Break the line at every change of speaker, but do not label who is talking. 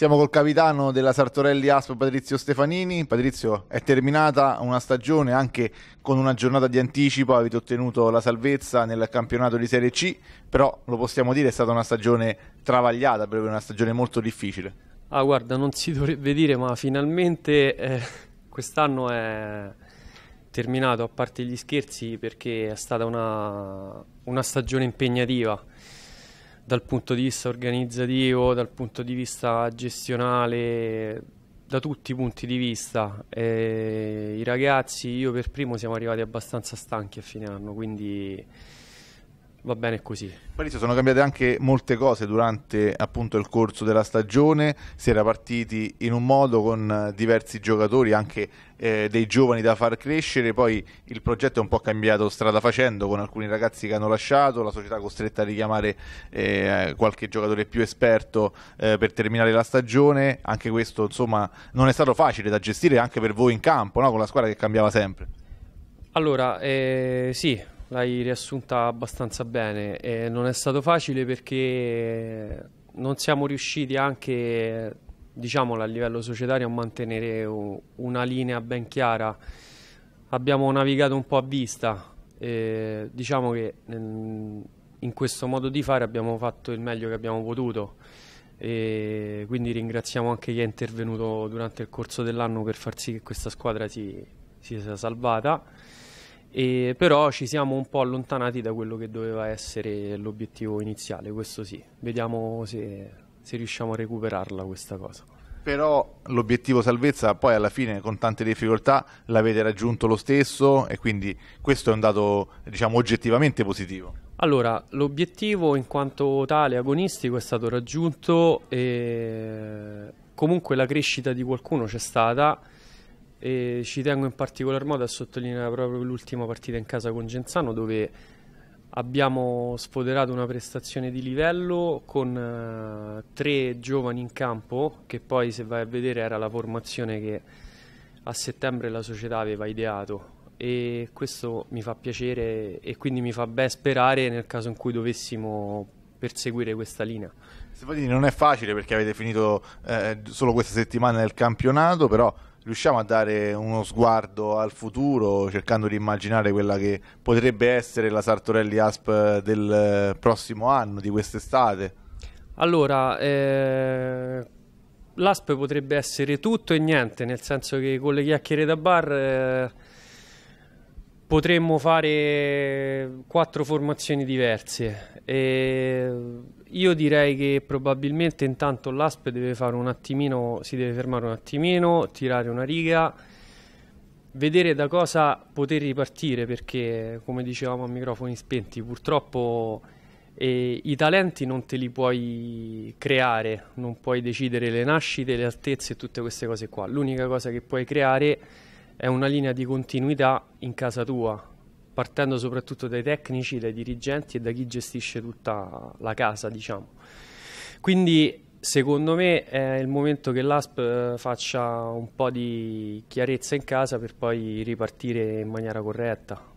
Siamo col capitano della Sartorelli Aspo Patrizio Stefanini. Patrizio, è terminata una stagione anche con una giornata di anticipo, avete ottenuto la salvezza nel campionato di Serie C, però lo possiamo dire è stata una stagione travagliata, proprio una stagione molto difficile.
Ah guarda, non si dovrebbe dire, ma finalmente eh, quest'anno è terminato, a parte gli scherzi, perché è stata una, una stagione impegnativa dal punto di vista organizzativo, dal punto di vista gestionale, da tutti i punti di vista. Eh, I ragazzi, io per primo, siamo arrivati abbastanza stanchi a fine anno, quindi va bene così.
Maurizio, sono cambiate anche molte cose durante appunto il corso della stagione, si era partiti in un modo con diversi giocatori, anche eh, dei giovani da far crescere, poi il progetto è un po' cambiato strada facendo con alcuni ragazzi che hanno lasciato, la società costretta a richiamare eh, qualche giocatore più esperto eh, per terminare la stagione, anche questo insomma non è stato facile da gestire anche per voi in campo, no? con la squadra che cambiava sempre.
Allora, eh, sì, l'hai riassunta abbastanza bene. E non è stato facile perché non siamo riusciti anche, diciamolo, a livello societario a mantenere una linea ben chiara. Abbiamo navigato un po' a vista. E diciamo che in questo modo di fare abbiamo fatto il meglio che abbiamo potuto. E quindi ringraziamo anche chi è intervenuto durante il corso dell'anno per far sì che questa squadra si, si sia salvata e però ci siamo un po' allontanati da quello che doveva essere l'obiettivo iniziale, questo sì. Vediamo se, se riusciamo a recuperarla questa cosa.
Però l'obiettivo salvezza poi alla fine con tante difficoltà l'avete raggiunto lo stesso e quindi questo è un dato diciamo oggettivamente positivo.
Allora, l'obiettivo in quanto tale agonistico è stato raggiunto e comunque la crescita di qualcuno c'è stata e ci tengo in particolar modo a sottolineare proprio l'ultima partita in casa con Genzano dove abbiamo sfoderato una prestazione di livello con eh, tre giovani in campo che poi se vai a vedere era la formazione che a settembre la società aveva ideato e questo mi fa piacere e quindi mi fa ben sperare nel caso in cui dovessimo perseguire questa linea.
Stefani non è facile perché avete finito eh, solo questa settimana nel campionato però riusciamo a dare uno sguardo al futuro cercando di immaginare quella che potrebbe essere la Sartorelli Asp del eh, prossimo anno, di quest'estate?
Allora, eh, l'Asp potrebbe essere tutto e niente, nel senso che con le chiacchiere da bar eh, potremmo fare quattro formazioni diverse. E io direi che probabilmente intanto l'ASP deve fare un attimino, si deve fermare un attimino, tirare una riga, vedere da cosa poter ripartire perché come dicevamo a microfoni spenti purtroppo eh, i talenti non te li puoi creare, non puoi decidere le nascite, le altezze e tutte queste cose qua. L'unica cosa che puoi creare è una linea di continuità in casa tua, partendo soprattutto dai tecnici, dai dirigenti e da chi gestisce tutta la casa, diciamo. Quindi secondo me è il momento che l'ASP eh, faccia un po' di chiarezza in casa per poi ripartire in maniera corretta.